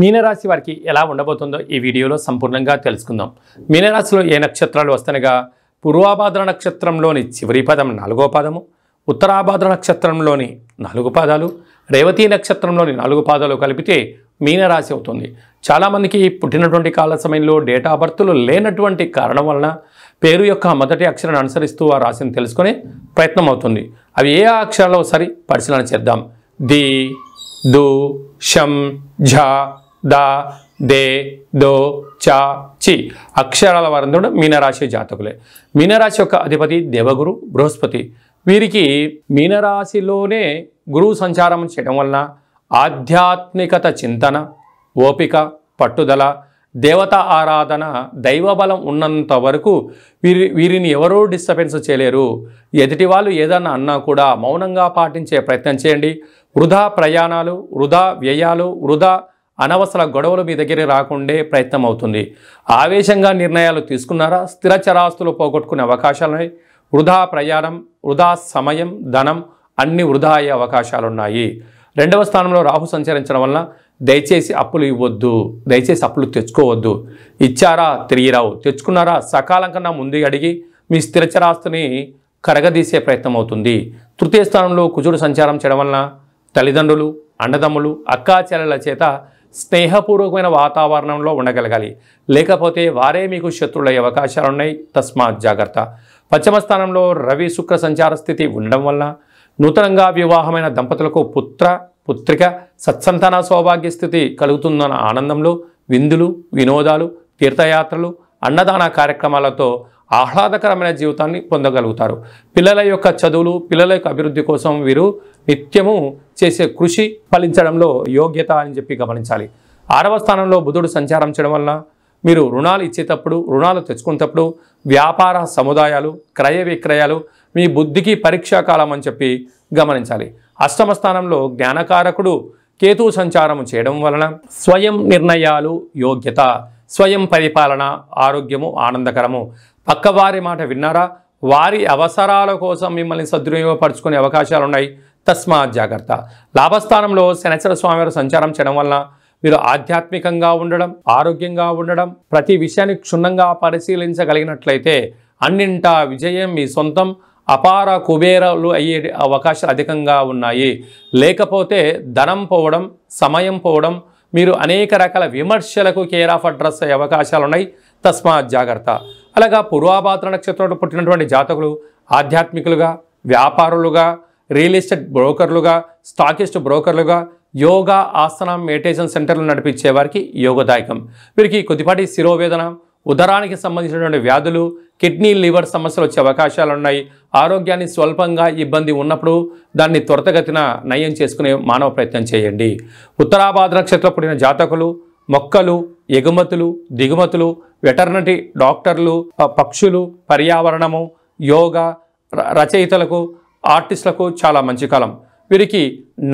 మీనరాశి వారికి ఎలా ఉండబోతుందో ఈ వీడియోలో సంపూర్ణంగా తెలుసుకుందాం మీనరాశిలో ఏ నక్షత్రాలు వస్తనగా పూర్వాభాద్ర నక్షత్రంలోని చివరి పదం నాలుగో పదము ఉత్తరాభాద్ర నక్షత్రంలోని నాలుగు పాదాలు రేవతీ నక్షత్రంలోని నాలుగు పాదాలు కలిపితే మీనరాశి అవుతుంది చాలామందికి పుట్టినటువంటి కాల సమయంలో డేట్ ఆఫ్ బర్త్లు లేనటువంటి కారణం వలన పేరు యొక్క మొదటి అక్షరాన్ని అనుసరిస్తూ ఆ రాశిని తెలుసుకునే ప్రయత్నం అవుతుంది అవి ఏ అక్షరాలు సరి పరిశీలన చేద్దాం ది దు షం ఝ ద దే దో చా చి అక్షరాల వారందరూ మీనరాశి జాతకులే మీనరాశి యొక్క అధిపతి దేవగురు బృహస్పతి వీరికి మీనరాశిలోనే గురువు సంచారం చేయడం వలన ఆధ్యాత్మికత చింతన ఓపిక పట్టుదల దేవత ఆరాధన దైవబలం ఉన్నంత వరకు వీరి వీరిని ఎవరూ డిస్టర్బెన్స్ చేయలేరు ఎదుటి వాళ్ళు ఏదన్నా అన్నా కూడా మౌనంగా పాటించే ప్రయత్నం చేయండి వృధా ప్రయాణాలు వృధా వ్యయాలు వృధా అనవసర గొడవలు మీ దగ్గర రాకుండే ప్రయత్నం అవుతుంది ఆవేశంగా నిర్ణయాలు తీసుకున్నారా స్థిర చరాస్తులు పోగొట్టుకునే అవకాశాలున్నాయి వృధా ప్రయాణం వృధా సమయం ధనం అన్ని వృధా అయ్యే అవకాశాలున్నాయి రెండవ స్థానంలో రాహు సంచరించడం వల్ల దయచేసి అప్పులు ఇవ్వద్దు దయచేసి అప్పులు తెచ్చుకోవద్దు ఇచ్చారా తిరిగి రావు తెచ్చుకున్నారా సకాలం కన్నా ముందు అడిగి మీ చరాస్తుని కరగదీసే ప్రయత్నం అవుతుంది తృతీయ స్థానంలో కుజుడు సంచారం చేయడం వలన తల్లిదండ్రులు అన్నదమ్ములు అక్కా చేత స్నేహపూర్వకమైన వాతావరణంలో ఉండగలగాలి లేకపోతే వారే మీకు శత్రులయ్యే అవకాశాలున్నాయి తస్మాత్ జాగ్రత్త పశ్చిమ స్థానంలో రవి శుక్ర సంచార స్థితి ఉండడం వల్ల నూతనంగా వివాహమైన దంపతులకు పుత్ర పుత్రిక సత్సంతాన సౌభాగ్య స్థితి కలుగుతుందన్న ఆనందంలో విందులు వినోదాలు తీర్థయాత్రలు అన్నదాన కార్యక్రమాలతో ఆహ్లాదకరమైన జీవితాన్ని పొందగలుగుతారు పిల్లల యొక్క చదువులు పిల్లల యొక్క అభివృద్ధి కోసం వీరు నిత్యము చేసే కృషి ఫలించడంలో యోగ్యత అని చెప్పి గమనించాలి ఆరవ స్థానంలో బుధుడు సంచారం చేయడం వలన మీరు రుణాలు ఇచ్చేటప్పుడు రుణాలు తెచ్చుకునేటప్పుడు వ్యాపార సముదాయాలు క్రయ విక్రయాలు మీ బుద్ధికి పరీక్షా కాలం అని చెప్పి గమనించాలి అష్టమ స్థానంలో జ్ఞానకారకుడు కేతు సంచారం చేయడం వలన స్వయం నిర్ణయాలు యోగ్యత స్వయం పరిపాలన ఆరోగ్యము ఆనందకరము పక్కవారి మాట విన్నారా వారి అవసరాల కోసం మిమ్మల్ని సద్వినియోగపరచుకునే అవకాశాలు ఉన్నాయి తస్మా జాగ్రత్త లాభస్థానంలో శనిచర స్వామివారు సంచారం చేయడం వలన మీరు ఆధ్యాత్మికంగా ఉండడం ఆరోగ్యంగా ఉండడం ప్రతి విషయాన్ని క్షుణ్ణంగా పరిశీలించగలిగినట్లయితే అన్నింటా విజయం మీ సొంతం అపార కుబేరలు అయ్యే అవకాశాలు అధికంగా ఉన్నాయి లేకపోతే ధనం పోవడం సమయం పోవడం మీరు అనేక రకాల విమర్శలకు కేర్ ఆఫ్ అడ్రస్ అయ్యే అవకాశాలు ఉన్నాయి తస్మాత్ జాగ్రత్త అలాగా పూర్వాభాద్ర నక్షత్రంలో పుట్టినటువంటి జాతకులు ఆధ్యాత్మికులుగా వ్యాపారులుగా రియల్ ఎస్టేట్ బ్రోకర్లుగా స్టాకిస్ట్ బ్రోకర్లుగా యోగా ఆసనం మెడిటేషన్ సెంటర్లు నడిపించే వారికి యోగదాయకం వీరికి కొద్దిపాటి శిరోవేదన ఉదరానికి సంబంధించినటువంటి వ్యాధులు కిడ్నీ లివర్ సమస్యలు వచ్చే అవకాశాలు ఉన్నాయి ఆరోగ్యాన్ని స్వల్పంగా ఇబ్బంది ఉన్నప్పుడు దాన్ని త్వరతగతిన నయం చేసుకునే మానవ ప్రయత్నం చేయండి ఉత్తరాభాద్ర నక్షత్రం పుట్టిన జాతకులు మొక్కలు ఎగుమతులు దిగుమతులు వెటర్నరీ డాక్టర్లు పక్షులు పర్యావరణము యోగ రచయితలకు ఆర్టిస్టులకు చాలా మంచి కాలం వీరికి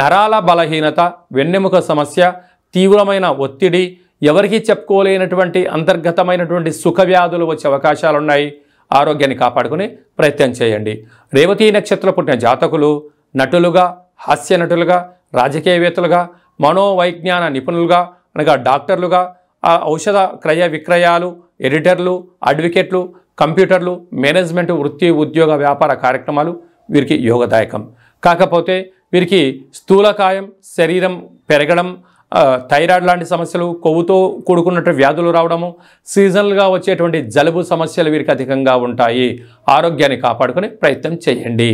నరాల బలహీనత వెన్నెముక సమస్య తీవ్రమైన ఒత్తిడి ఎవరికీ చెప్పుకోలేనటువంటి అంతర్గతమైనటువంటి సుఖ వ్యాధులు వచ్చే అవకాశాలున్నాయి ఆరోగ్యాన్ని కాపాడుకునే ప్రయత్నం చేయండి రేవతీ నక్షత్రం పుట్టిన జాతకులు నటులుగా హాస్య నటులుగా రాజకీయవేత్తలుగా మనోవైజ్ఞాన నిపుణులుగా అనగా డాక్టర్లుగా ఔషధ క్రయ విక్రయాలు ఎడిటర్లు అడ్వకేట్లు కంప్యూటర్లు మేనేజ్మెంట్ వృత్తి ఉద్యోగ వ్యాపార కార్యక్రమాలు వీరికి యోగదాయకం కాకపోతే వీరికి స్థూలకాయం శరీరం పెరగడం థైరాయిడ్ లాంటి సమస్యలు కొవ్వుతో కూడుకున్నట్టు వ్యాధులు రావడము సీజనల్గా వచ్చేటువంటి జలుబు సమస్యలు వీరికి అధికంగా ఉంటాయి ఆరోగ్యాన్ని కాపాడుకునే ప్రయత్నం చేయండి